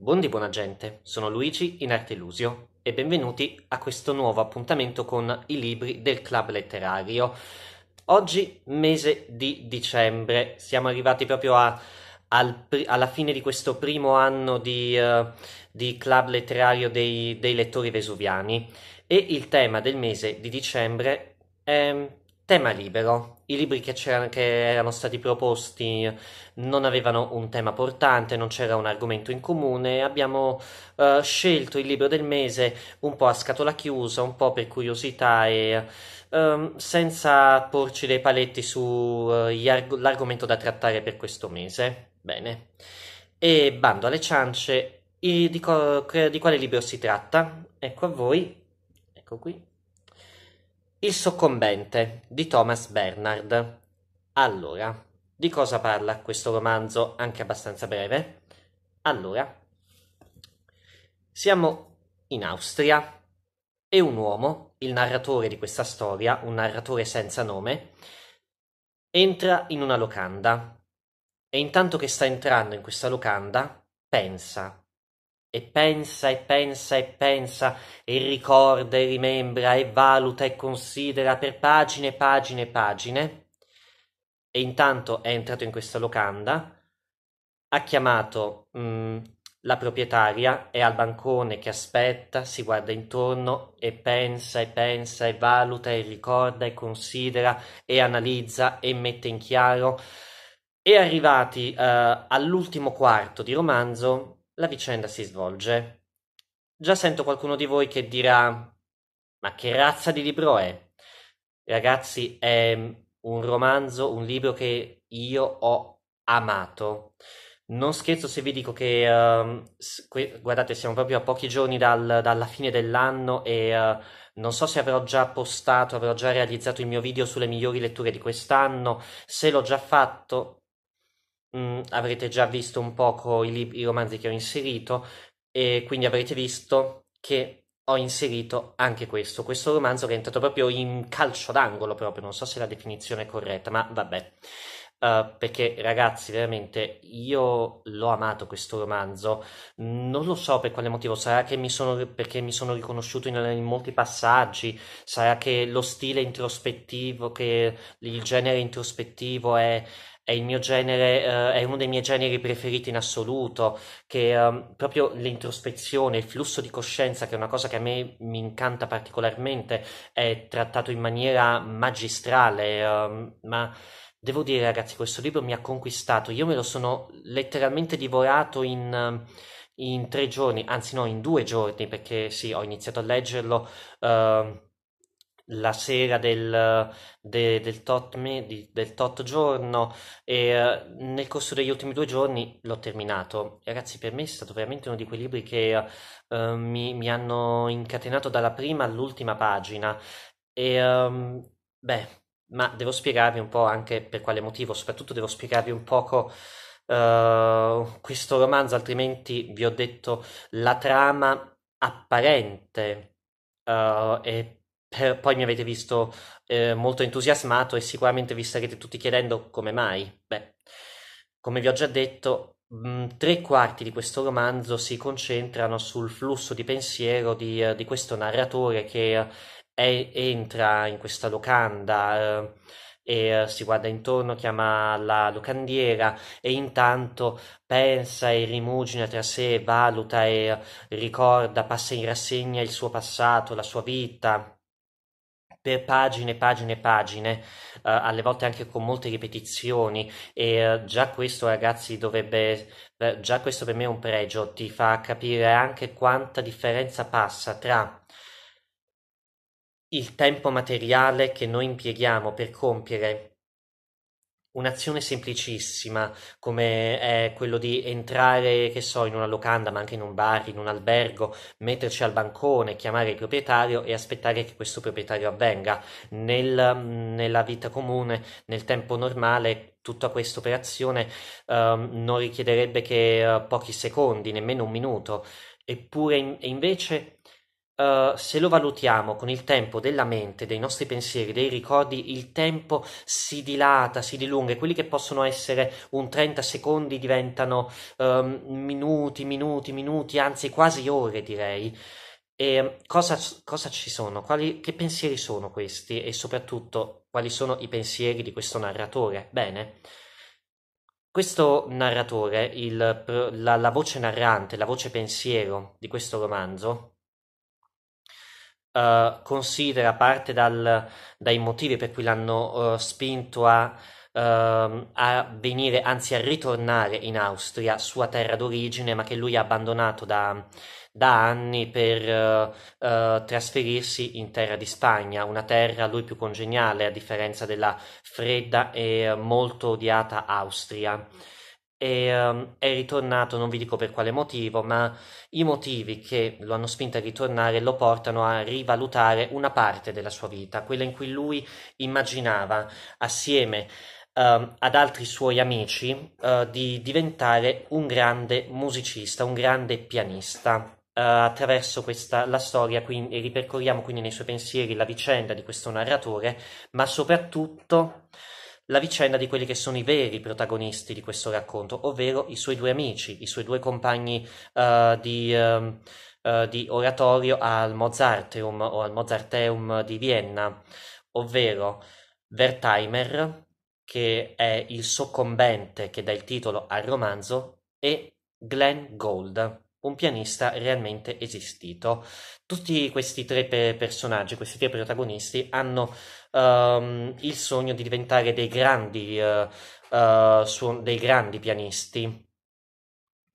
Buondì buona gente, sono Luigi in Inartelusio e benvenuti a questo nuovo appuntamento con i libri del Club Letterario. Oggi, mese di dicembre, siamo arrivati proprio a, al, alla fine di questo primo anno di, uh, di Club Letterario dei, dei lettori vesuviani e il tema del mese di dicembre è Tema libero. I libri che, che, erano stati proposti non avevano un tema portante, non c'era un argomento in comune. Abbiamo eh, scelto il libro del mese un po' a scatola chiusa, un po' per curiosità e ehm, senza porci dei paletti sull'argomento eh, da trattare per questo mese. Bene. E bando alle ciance, i, di, di quale libro si tratta? Ecco a voi. Ecco qui. Il soccombente di Thomas Bernard. Allora, di cosa parla questo romanzo, anche abbastanza breve? Allora, siamo in Austria e un uomo, il narratore di questa storia, un narratore senza nome, entra in una locanda e intanto che sta entrando in questa locanda pensa e pensa e pensa e pensa, e ricorda e rimembra e valuta e considera per pagine, e pagine, e pagine. E intanto è entrato in questa locanda, ha chiamato mh, mm, la proprietaria, è al bancone che aspetta, si guarda intorno e pensa e pensa e valuta e ricorda e considera e analizza e mette in chiaro. E arrivati uh, all'ultimo quarto di romanzo, la vicenda si svolge. Già sento qualcuno di voi che dirà: Ma che razza di libro è? Ragazzi, è un romanzo, un libro che io ho amato. Non scherzo se vi dico che, uh, guardate, siamo proprio a pochi giorni dal, dalla fine dell'anno e uh, non so se avrò già postato, avrò già realizzato il mio video sulle migliori letture di quest'anno. Se l'ho già fatto, Mm, avrete già visto un poco i, lib- i romanzi che ho inserito e quindi avrete visto che ho inserito anche questo, questo romanzo che è entrato proprio in calcio d'angolo, proprio non so se la definizione è corretta, ma vabbè. Uh, perché ragazzi, veramente io l'ho amato questo romanzo. Non lo so per quale motivo, sarà che mi sono, perché mi sono riconosciuto in, in molti passaggi, sarà che lo stile introspettivo, che il genere introspettivo è, è il mio genere, eh, è uno dei miei generi preferiti in assoluto, che eh, proprio l'introspezione, il flusso di coscienza, che è una cosa che a me mi incanta particolarmente, è trattato in maniera magistrale, eh, ma devo dire ragazzi, questo libro mi ha conquistato, io me lo sono letteralmente divorato in ehm, in tre giorni, anzi no, in due giorni, perché sì, ho iniziato a leggerlo uh, la sera del, de, del, tot me, di, del, tot giorno e eh, nel corso degli ultimi due giorni l'ho terminato. Ragazzi, per me è stato veramente uno di quei libri che uh, mi, mi, hanno incatenato dalla prima all'ultima pagina. E um, beh, ma devo spiegarvi un po' anche per quale motivo, soprattutto devo spiegarvi un poco. Uh, questo romanzo, altrimenti vi ho detto la trama apparente uh, è per, eh, poi mi avete visto eh, molto entusiasmato e sicuramente vi starete tutti chiedendo come mai. Beh, come vi ho già detto, mh, mm, tre quarti di questo romanzo si concentrano sul flusso di pensiero di, eh, di questo narratore che eh, è, entra in questa locanda. Uh, e si guarda intorno, chiama la locandiera e intanto pensa e rimugina tra sé, valuta e ricorda, passa in rassegna il suo passato, la sua vita per pagine, pagine, pagine, uh, alle volte anche con molte ripetizioni e uh, già questo ragazzi dovrebbe, uh, già questo per me è un pregio, ti fa capire anche quanta differenza passa tra il tempo materiale che noi impieghiamo per compiere un'azione semplicissima come è quello di entrare, che so, in una locanda, ma anche in un bar, in un albergo, metterci al bancone, chiamare il proprietario e aspettare che questo proprietario avvenga. Nel, nella vita comune, nel tempo normale, tutta questa operazione um, non richiederebbe che uh, pochi secondi, nemmeno un minuto. Eppure in, invece eh, se lo valutiamo con il tempo della mente, dei nostri pensieri, dei ricordi, il tempo si dilata, si dilunga quelli che possono essere un 30 secondi diventano um, minuti, minuti, minuti, anzi quasi ore direi. E ehm, cosa, cosa ci sono? Quali, che pensieri sono questi? E soprattutto quali sono i pensieri di questo narratore? Bene. Questo narratore, il, la, la voce narrante, la voce pensiero di questo romanzo, eh, considera parte dal, dai motivi per cui l'hanno uh, spinto a, ehm, a, venire, anzi a ritornare in Austria, sua terra d'origine, ma che lui ha abbandonato da, da anni per eh, trasferirsi in terra di Spagna, una terra a lui più congeniale a differenza della fredda e molto odiata Austria e um, è ritornato, non vi dico per quale motivo, ma i motivi che lo hanno spinto a ritornare lo portano a rivalutare una parte della sua vita, quella in cui lui immaginava assieme um, ad altri suoi amici uh, di diventare un grande musicista, un grande pianista. Uh, attraverso questa la storia quindi, ripercorriamo quindi nei suoi pensieri la vicenda di questo narratore, ma soprattutto la vicenda di quelli che sono i veri protagonisti di questo racconto, ovvero i suoi due amici, i suoi due compagni uh, di, uh, uh, di, oratorio al Mozarteum o al Mozarteum di Vienna, ovvero Wertheimer, che è il soccombente che dà il titolo al romanzo, e Glenn Gold, un pianista realmente esistito. Tutti questi tre pe- personaggi, questi tre protagonisti, hanno um, il sogno di diventare dei grandi, uh, eh, uh, eh, su- dei grandi pianisti.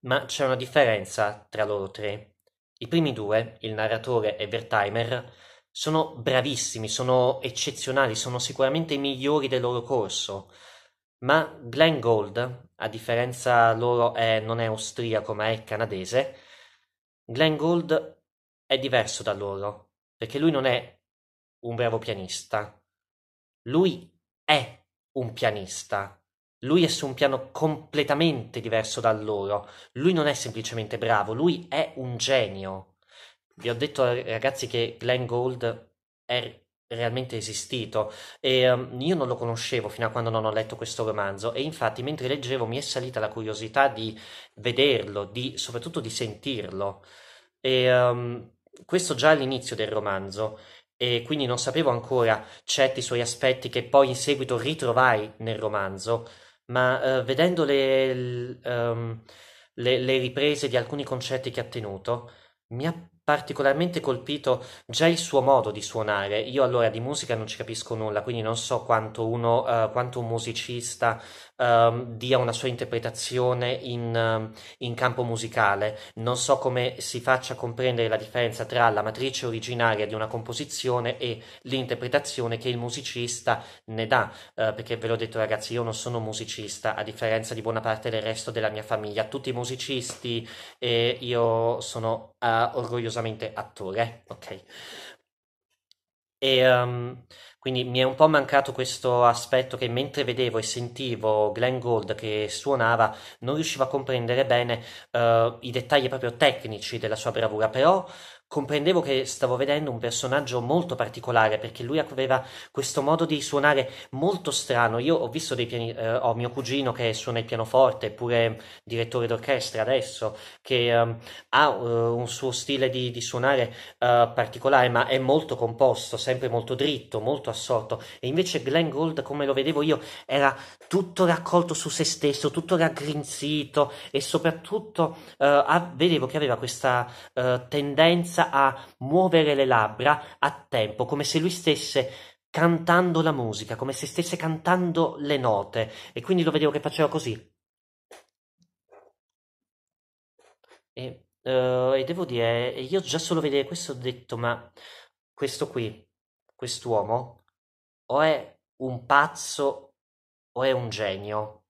Ma c'è una differenza tra loro tre. I primi due, il narratore e Wertheimer, sono bravissimi, sono eccezionali, sono sicuramente i migliori del loro corso. Ma Glenn Gold, a differenza loro è, non è austriaco ma è canadese, Glenn Gold è diverso da loro, perché lui non è un bravo pianista, lui è un pianista, lui è su un piano completamente diverso da loro, lui non è semplicemente bravo, lui è un genio. Vi ho detto eh, ragazzi che Glenn Gold è realmente esistito e um, io non lo conoscevo fino a quando non ho letto questo romanzo e infatti mentre leggevo mi è salita la curiosità di vederlo, di, soprattutto di sentirlo e um, questo già all'inizio del romanzo e quindi non sapevo ancora certi suoi aspetti che poi in seguito ritrovai nel romanzo, ma eh, vedendo le, um, le, le, riprese di alcuni concerti che ha tenuto, mi ha particolarmente colpito già il suo modo di suonare. Io allora di musica non ci capisco nulla, quindi non so quanto, uno, uh, quanto un musicista um, dia una sua interpretazione in, ehm, in, campo musicale. Non so come si faccia a comprendere la differenza tra la matrice originaria di una composizione e l'interpretazione che il musicista ne dà, uh, perché ve l'ho detto ragazzi, io non sono musicista, a differenza di buona parte del resto della mia famiglia, tutti i musicisti e io sono uh, orgogliosamente attore, ok? E um, quindi mi è un po' mancato questo aspetto che mentre vedevo e sentivo Glenn Gold che suonava, non riuscivo a comprendere bene uh, i dettagli proprio tecnici della sua bravura, però comprendevo che stavo vedendo un personaggio molto particolare perché lui aveva questo modo di suonare molto strano. Io ho visto dei piani, eh, ho mio cugino che suona il pianoforte, pure direttore d'orchestra adesso, che um, ha uh, un suo stile di, di suonare uh, particolare, ma è molto composto, sempre molto dritto, molto assorto. E invece Glenn Gould, come lo vedevo io, era tutto raccolto su se stesso, tutto raggrinzito e soprattutto uh, vedevo che aveva questa tendenza senza a muovere le labbra a tempo, come se lui stesse cantando la musica, come se stesse cantando le note. E quindi lo vedevo che faceva così. E, uh, e devo dire, io già solo vedere questo ho detto, ma questo qui, quest'uomo, o è un pazzo o è un genio.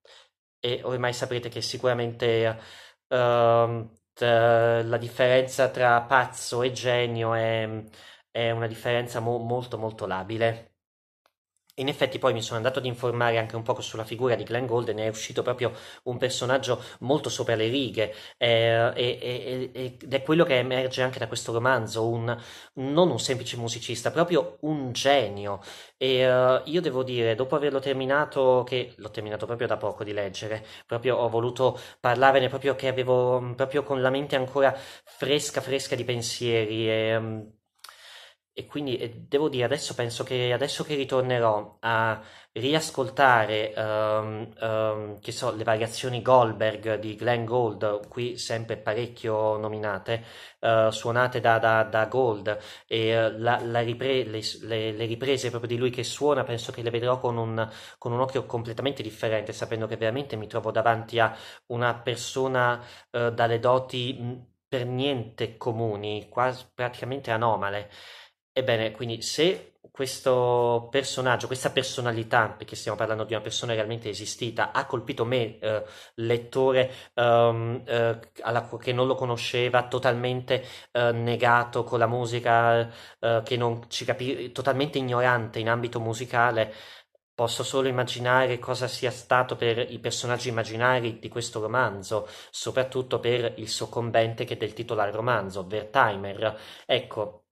E ormai saprete che sicuramente... Uh, la differenza tra pazzo e genio è, è una differenza mo- molto molto labile. In effetti poi mi sono andato ad informare anche un poco sulla figura di Glenn Golden è uscito proprio un personaggio molto sopra le righe eh, eh, eh, ed è quello che emerge anche da questo romanzo, un, non un semplice musicista, proprio un genio. E eh, io devo dire, dopo averlo terminato, che l'ho terminato proprio da poco di leggere, proprio ho voluto parlarne proprio che avevo mm, proprio con la mente ancora fresca, fresca di pensieri. E, mm, e quindi eh, devo dire adesso penso che adesso che ritornerò a riascoltare um, um, che so le variazioni Goldberg di Glenn Gold qui sempre parecchio nominate uh, suonate da, da, da, Gold e uh, la, la ripre- le, le, le, riprese proprio di lui che suona penso che le vedrò con un, con un, occhio completamente differente sapendo che veramente mi trovo davanti a una persona uh, dalle doti per niente comuni quasi praticamente anomale Ebbene, quindi se questo personaggio, questa personalità, perché stiamo parlando di una persona realmente esistita, ha colpito me, eh, lettore um, eh, alla, che non lo conosceva, totalmente eh, negato con la musica, eh, che non ci capisce, totalmente ignorante in ambito musicale. Posso solo immaginare cosa sia stato per i personaggi immaginari di questo romanzo, soprattutto per il soccombente che è del titolo al romanzo, Wertheimer. Ecco,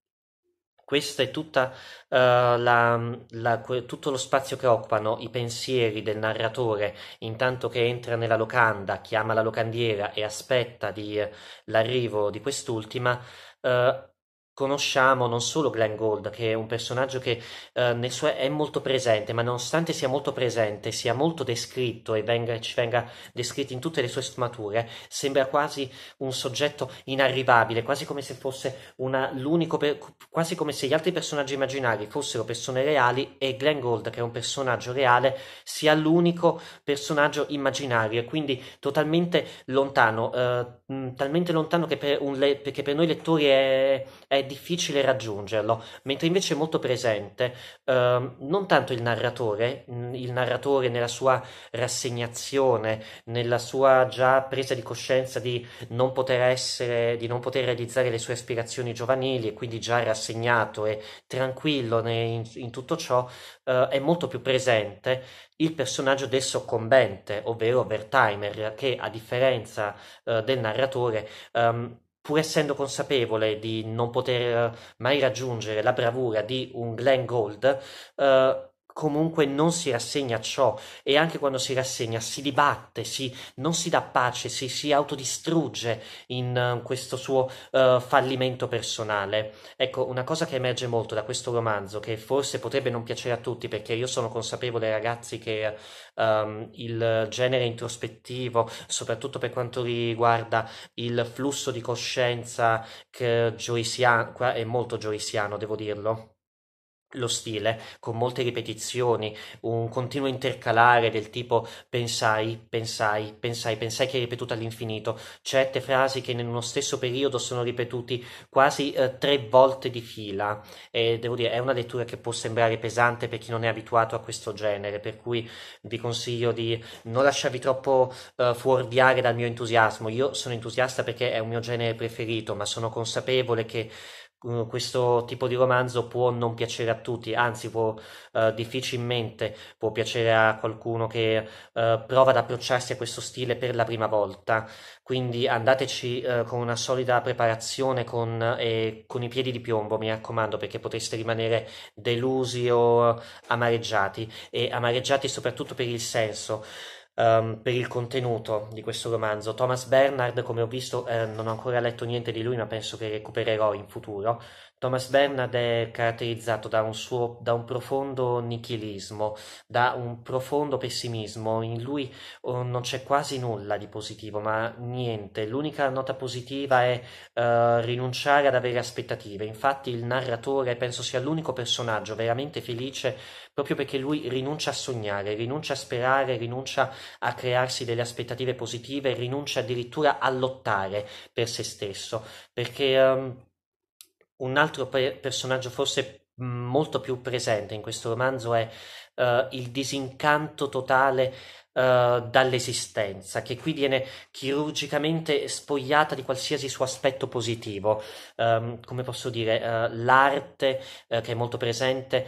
questo è tutta, uh, la, la, tutto lo spazio che occupano i pensieri del narratore intanto che entra nella locanda, chiama la locandiera e aspetta di, eh, l'arrivo di quest'ultima. Uh, conosciamo non solo Glenn Gold, che è un personaggio che eh, suo, è molto presente, ma nonostante sia molto presente, sia molto descritto e venga, ci venga descritto in tutte le sue sfumature, sembra quasi un soggetto inarrivabile, quasi come se fosse una, l'unico, per, quasi come se gli altri personaggi immaginari fossero persone reali e Glenn Gold, che è un personaggio reale, sia l'unico personaggio immaginario e quindi totalmente lontano, eh, talmente lontano che per, un, che per noi lettori è, è difficile raggiungerlo, mentre invece è molto presente ehm, non tanto il narratore, il narratore nella sua rassegnazione, nella sua già presa di coscienza di non poter essere, di non poter realizzare le sue aspirazioni giovanili e quindi già rassegnato e tranquillo in, in tutto ciò, eh, è molto più presente il personaggio del soccombente, ovvero Bertheimer, che a differenza eh, del narratore ehm, pur essendo consapevole di non poter mai raggiungere la bravura di un Glenn Gold, eh, comunque non si rassegna a ciò e anche quando si rassegna si dibatte, si, non si dà pace, si, si autodistrugge in uh, questo suo uh, fallimento personale. Ecco, una cosa che emerge molto da questo romanzo, che forse potrebbe non piacere a tutti perché io sono consapevole ragazzi che um, il genere introspettivo, soprattutto per quanto riguarda il flusso di coscienza che giorisiano, qua è molto giorisiano, devo dirlo lo stile, con molte ripetizioni, un continuo intercalare del tipo pensai, pensai, pensai, pensai che è ripetuto all'infinito, certe frasi che in uno stesso periodo sono ripetuti quasi eh, tre volte di fila e devo dire è una lettura che può sembrare pesante per chi non è abituato a questo genere, per cui vi consiglio di non lasciarvi troppo eh, fuorviare dal mio entusiasmo, io sono entusiasta perché è un mio genere preferito, ma sono consapevole che Mm, questo tipo di romanzo può non piacere a tutti, anzi può eh, difficilmente può piacere a qualcuno che eh, prova ad approcciarsi a questo stile per la prima volta. Quindi andateci eh, con una solida preparazione con, e con i piedi di piombo, mi raccomando, perché potreste rimanere delusi o amareggiati e amareggiati soprattutto per il senso um, per il contenuto di questo romanzo. Thomas Bernard, come ho visto, eh, non ho ancora letto niente di lui, ma penso che recupererò in futuro. Thomas Bernard è caratterizzato da un, suo, da un profondo nichilismo, da un profondo pessimismo. In lui oh, non c'è quasi nulla di positivo, ma niente. L'unica nota positiva è uh, rinunciare ad avere aspettative. Infatti, il narratore penso sia l'unico personaggio veramente felice proprio perché lui rinuncia a sognare, rinuncia a sperare, rinuncia a crearsi delle aspettative positive, rinuncia addirittura a lottare per se stesso, perché um, un altro pe- personaggio forse molto più presente in questo romanzo è uh, il disincanto totale eh, dall'esistenza, che qui viene chirurgicamente spogliata di qualsiasi suo aspetto positivo. Um, come posso dire, uh, l'arte, uh, che è molto presente,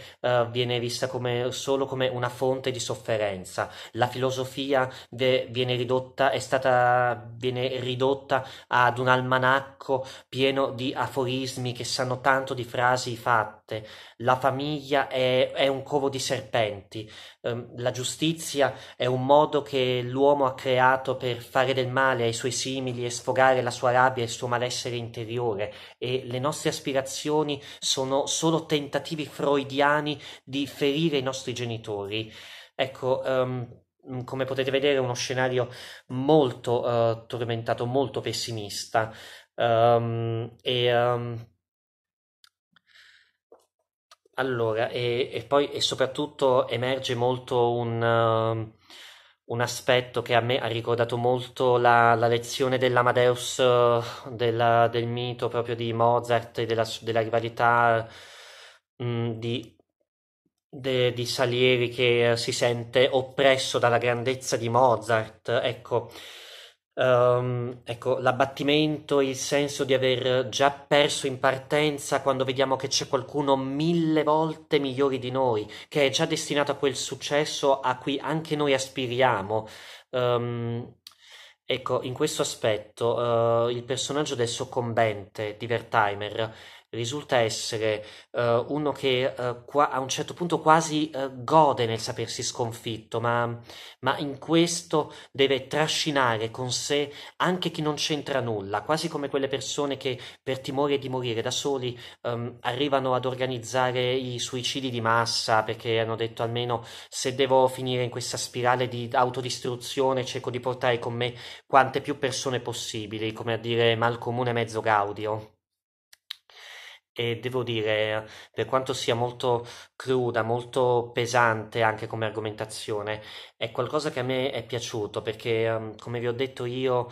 viene vista come, solo come una fonte di sofferenza, la filosofia ve, viene, ridotta, è stata, viene ridotta ad un almanacco pieno di aforismi che sanno tanto di frasi fatte, la famiglia è, è un covo di serpenti, ehm, la giustizia è un modo modo che l'uomo ha creato per fare del male ai suoi simili e sfogare la sua rabbia e il suo malessere interiore e le nostre aspirazioni sono solo tentativi freudiani di ferire i nostri genitori. Ecco, um, come potete vedere, è uno scenario molto uh, tormentato, molto pessimista. Um, e, um, allora, e, e, poi e soprattutto emerge molto un. Uh, un aspetto che a me ha ricordato molto la, la lezione dell'Amadeus eh, della, del mito proprio di Mozart e della, della rivalità eh, mh, di, de, di, Salieri che si sente oppresso dalla grandezza di Mozart. Ecco, Ehm, ecco, l'abbattimento, il senso di aver già perso in partenza quando vediamo che c'è qualcuno mille volte migliore di noi, che è già destinato a quel successo a cui anche noi aspiriamo. Um, ecco, in questo aspetto, uh, il personaggio del soccombente di Vertimer risulta essere uh, uno che uh, qua, a un certo punto quasi uh, gode nel sapersi sconfitto, ma, ma, in questo deve trascinare con sé anche chi non c'entra nulla, quasi come quelle persone che per timore di morire da soli um, arrivano ad organizzare i suicidi di massa perché hanno detto almeno se devo finire in questa spirale di autodistruzione cerco di portare con me quante più persone possibili, come a dire mal comune mezzo gaudio e devo dire, per quanto sia molto cruda, molto pesante anche come argomentazione, è qualcosa che a me è piaciuto perché, ehm, come vi ho detto io,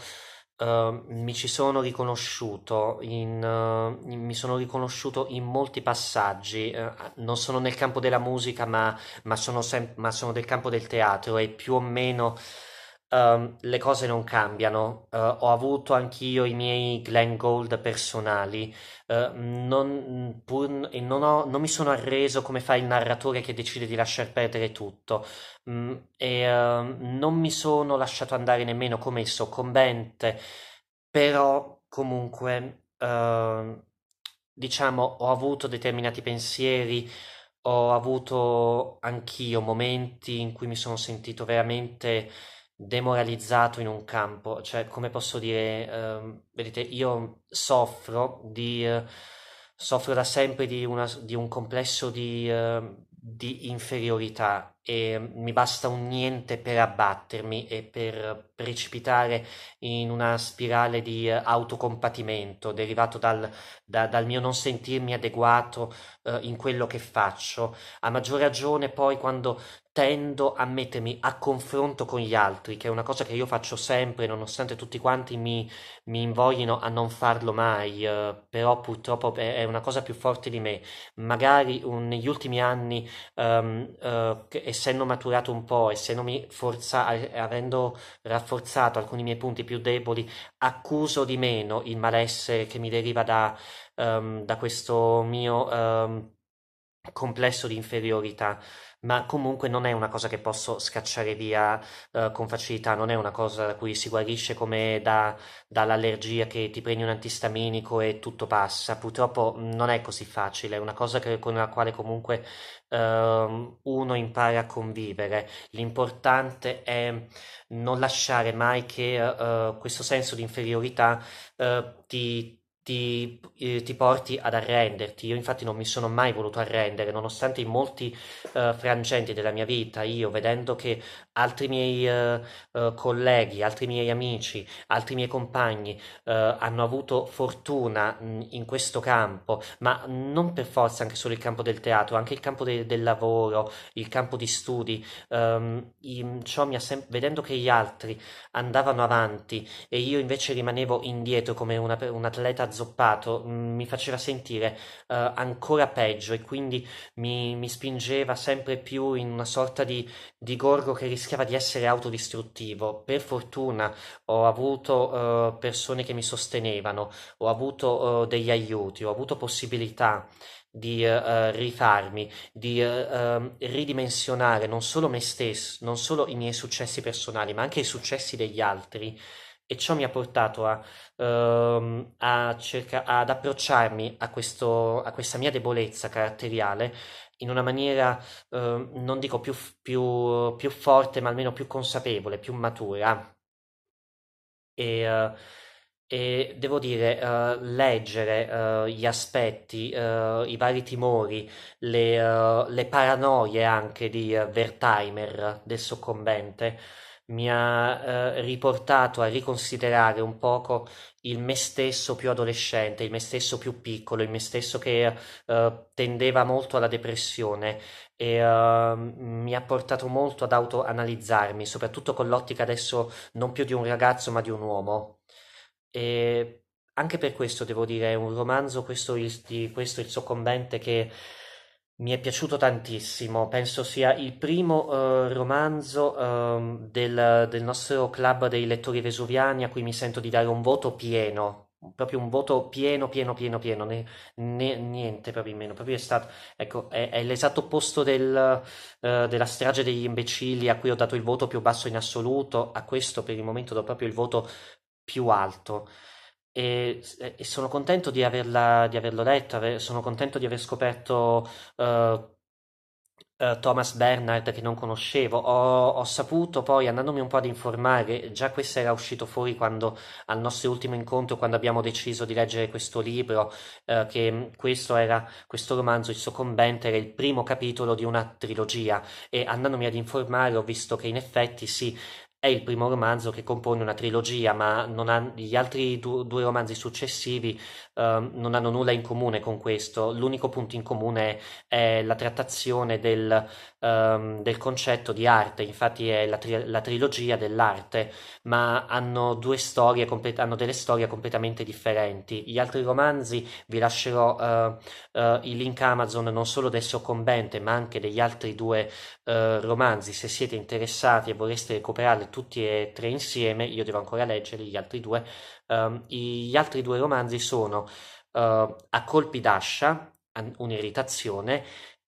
Uh, mi ci sono riconosciuto, in, uh, mi sono riconosciuto in molti passaggi, uh, non sono nel campo della musica ma, ma, sono sem- ma sono del campo del teatro e più o meno um, le cose non cambiano. Uh, ho avuto anch'io i miei Glen Gold personali. Uh, non, pur, non, ho, non, mi sono arreso come fa il narratore che decide di lasciar perdere tutto. Mm, e uh, non mi sono lasciato andare nemmeno come il soccombente. Però, comunque, ehm, diciamo, ho avuto determinati pensieri ho avuto anch'io momenti in cui mi sono sentito veramente demoralizzato in un campo, cioè come posso dire, ehm, vedete, io soffro di... Eh, soffro da sempre di, una, di un complesso di, eh, di inferiorità e mi basta un niente per abbattermi e per precipitare in una spirale di eh, autocompatimento derivato dal, da, dal mio non sentirmi adeguato eh, in quello che faccio, a maggior ragione poi quando tendo a mettermi a confronto con gli altri, che è una cosa che io faccio sempre, nonostante tutti quanti mi, mi invoglino a non farlo mai, eh, però purtroppo è una cosa più forte di me. Magari un, negli ultimi anni ehm, eh, essendo maturato un po', essendomi forza- avendo rafforzato alcuni miei punti più deboli, accuso di meno il malessere che mi deriva da, um, da questo mio... Um, complesso di inferiorità, ma comunque non è una cosa che posso scacciare via uh, con facilità, non è una cosa da cui si guarisce come da, dall'allergia che ti prendi un antistaminico e tutto passa. Purtroppo non è così facile, è una cosa che, con la quale comunque uh, uno impara a convivere. L'importante è non lasciare mai che uh, questo senso di inferiorità ti ti, eh, ti, porti ad arrenderti. Io infatti non mi sono mai voluto arrendere, nonostante in molti eh, frangenti della mia vita, io vedendo che altri miei eh, eh colleghi, altri miei amici, altri miei compagni eh, hanno avuto fortuna mm, in questo campo, ma non per forza anche solo il campo del teatro, anche il campo de- del lavoro, il campo di studi, ehm, ha sem- vedendo che gli altri andavano avanti e io invece rimanevo indietro come una, un atleta azzoppato, mm, mi faceva sentire uh, ancora peggio e quindi mi, mi, spingeva sempre più in una sorta di, di, gorgo che rischiava di essere autodistruttivo. Per fortuna ho avuto uh, persone che mi sostenevano, ho avuto uh, degli aiuti, ho avuto possibilità di uh, rifarmi, di uh, ridimensionare non solo me stesso, non solo i miei successi personali, ma anche i successi degli altri e ciò mi ha portato a, ehm, a cerca- ad approcciarmi a, questo, a, questa mia debolezza caratteriale in una maniera, ehm, non dico più, più, più, forte, ma almeno più consapevole, più matura. E, eh, e devo dire, eh, leggere eh, gli aspetti, eh, i vari timori, le, eh, le paranoie anche di Wertheimer, del soccombente, mi ha eh, riportato a riconsiderare un poco il me stesso più adolescente, il me stesso più piccolo, il me stesso che eh, tendeva molto alla depressione e eh, mi ha portato molto ad autoanalizzarmi, soprattutto con l'ottica adesso non più di un ragazzo ma di un uomo. E anche per questo devo dire, è un romanzo questo il, di questo il soccombente che mi è piaciuto tantissimo, penso sia il primo eh, romanzo eh, del, del, nostro club dei lettori vesuviani a cui mi sento di dare un voto pieno, proprio un voto pieno, pieno, pieno, pieno, ne, ne, niente proprio in meno, proprio è stato, ecco, è, è l'esatto opposto del, eh, della strage degli imbecilli a cui ho dato il voto più basso in assoluto, a questo per il momento do proprio il voto più alto. E, e, sono contento di, averla, di averlo letto, aver, sono contento di aver scoperto uh, uh, Thomas Bernard che non conoscevo. Ho, ho, saputo poi, andandomi un po' ad informare, già questo era uscito fuori quando, al nostro ultimo incontro, quando abbiamo deciso di leggere questo libro, uh, che mm, questo, era, questo romanzo, Il soccombente, era il primo capitolo di una trilogia e andandomi ad informare ho visto che in effetti sì, è il primo romanzo che compone una trilogia, ma non ha, gli altri du- due romanzi successivi um, non hanno nulla in comune con questo. L'unico punto in comune è la trattazione del um, del concetto di arte, infatti è la, tri- la trilogia dell'arte, ma hanno, due complet- hanno, delle storie completamente differenti. Gli altri romanzi vi lascerò uh, uh, il link Amazon non solo del soccombente, ma anche degli altri due uh, romanzi. Se siete interessati e vorreste recuperarli tutti e tre insieme, io devo ancora leggere gli altri due. Um, gli altri due romanzi sono A colpi d'ascia, un'irritazione,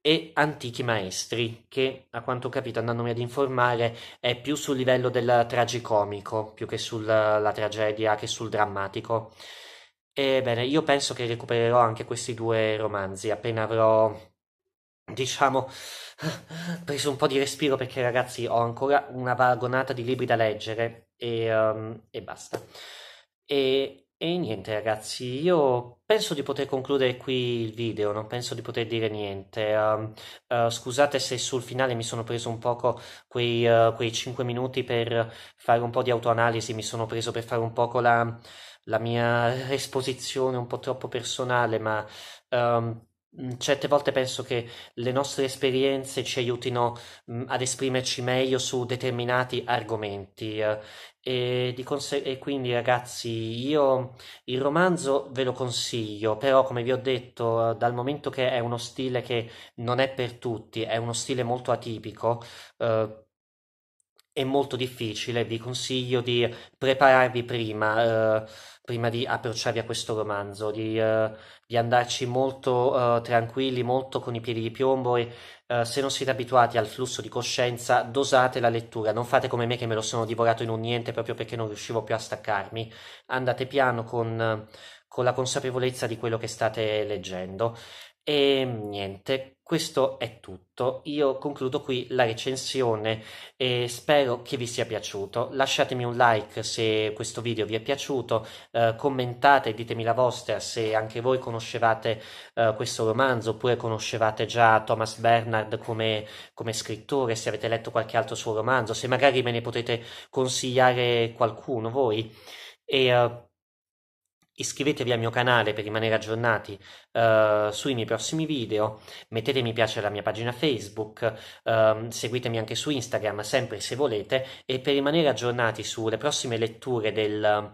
e antichi maestri, che a quanto ho capito andandomi ad informare è più sul livello del tragicomico, più che sulla tragedia, che sul drammatico. Ebbene, io penso che recupererò anche questi due romanzi appena avrò, diciamo, preso un po' di respiro perché ragazzi ho ancora una vagonata di libri da leggere e, um, e basta. E e niente ragazzi, io penso di poter concludere qui il video, non penso di poter dire niente. Uh, uh, scusate se sul finale mi sono preso un poco quei, uh, quei 5 minuti per fare un po' di autoanalisi, mi sono preso per fare un poco la, la mia esposizione un po' troppo personale, ma... Um, Mm, certe volte penso che le nostre esperienze ci aiutino mm, ad esprimerci meglio su determinati argomenti eh, e, conse- e, quindi ragazzi io il romanzo ve lo consiglio, però come vi ho detto dal momento che è uno stile che non è per tutti, è uno stile molto atipico, eh, è molto difficile, vi consiglio di prepararvi prima. Eh, prima di approcciarvi a questo romanzo, di, uh, di andarci molto uh, tranquilli, molto con i piedi di piombo e uh, se non siete abituati al flusso di coscienza, dosate la lettura, non fate come me che me lo sono divorato in un niente proprio perché non riuscivo più a staccarmi, andate piano con, con la consapevolezza di quello che state leggendo e niente, questo è tutto. Io concludo qui la recensione e spero che vi sia piaciuto. Lasciatemi un like se questo video vi è piaciuto, eh, commentate e ditemi la vostra se anche voi conoscevate eh, questo romanzo oppure conoscevate già Thomas Bernard come, come, scrittore, se avete letto qualche altro suo romanzo, se magari me ne potete consigliare qualcuno voi. E, eh, iscrivetevi al mio canale per rimanere aggiornati uh, sui miei prossimi video, mettete mi piace alla mia pagina Facebook, uh, seguitemi anche su Instagram sempre se volete e per rimanere aggiornati sulle prossime letture del,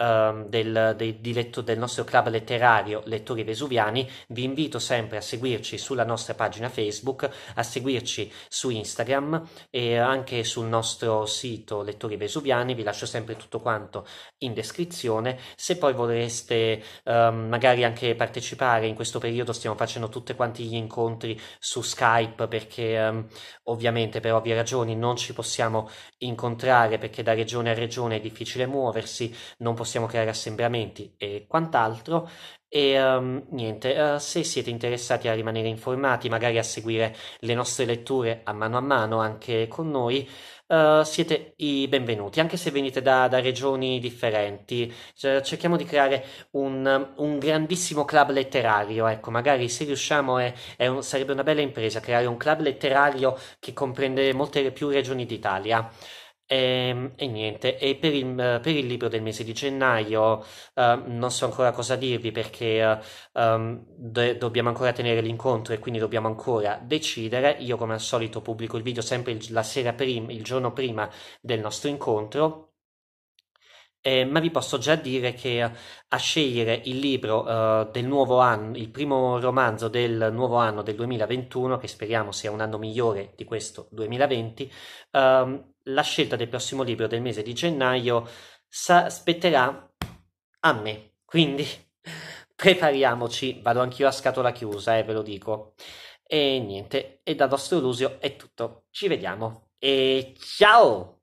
um, del, del, letto, del nostro club letterario Lettori Vesuviani, vi invito sempre a seguirci sulla nostra pagina Facebook, a seguirci su Instagram e anche sul nostro sito Lettori Vesuviani, vi lascio sempre tutto quanto in descrizione. Se poi vorreste um, magari anche partecipare, in questo periodo stiamo facendo tutti quanti gli incontri su Skype perché um, ovviamente per ovvie ragioni non ci possiamo incontrare perché da regione a regione è difficile muoversi, non possiamo possiamo creare assembramenti e quant'altro. E um, niente, uh, se siete interessati a rimanere informati, magari a seguire le nostre letture a mano a mano anche con noi, uh, siete i benvenuti, anche se venite da, da regioni differenti. Cioè, cerchiamo di creare un, un, grandissimo club letterario, ecco, magari se riusciamo è, è un, sarebbe una bella impresa creare un club letterario che comprende molte più regioni d'Italia. E, ehm, e, niente, e per il, eh, per il, libro del mese di gennaio uh, non so ancora cosa dirvi perché uh, um, de- dobbiamo ancora tenere l'incontro e quindi dobbiamo ancora decidere. Io come al solito pubblico il video sempre il, la sera prima, il giorno prima del nostro incontro. Eh, ma vi posso già dire che a scegliere il libro uh, del nuovo anno, il primo romanzo del nuovo anno del 2021, che speriamo sia un anno migliore di questo 2020, um, ehm, la scelta del prossimo libro del mese di gennaio spetterà a me. Quindi prepariamoci, vado anch'io a scatola chiusa, eh, ve lo dico. E niente, e da vostro Lusio è tutto. Ci vediamo e ciao!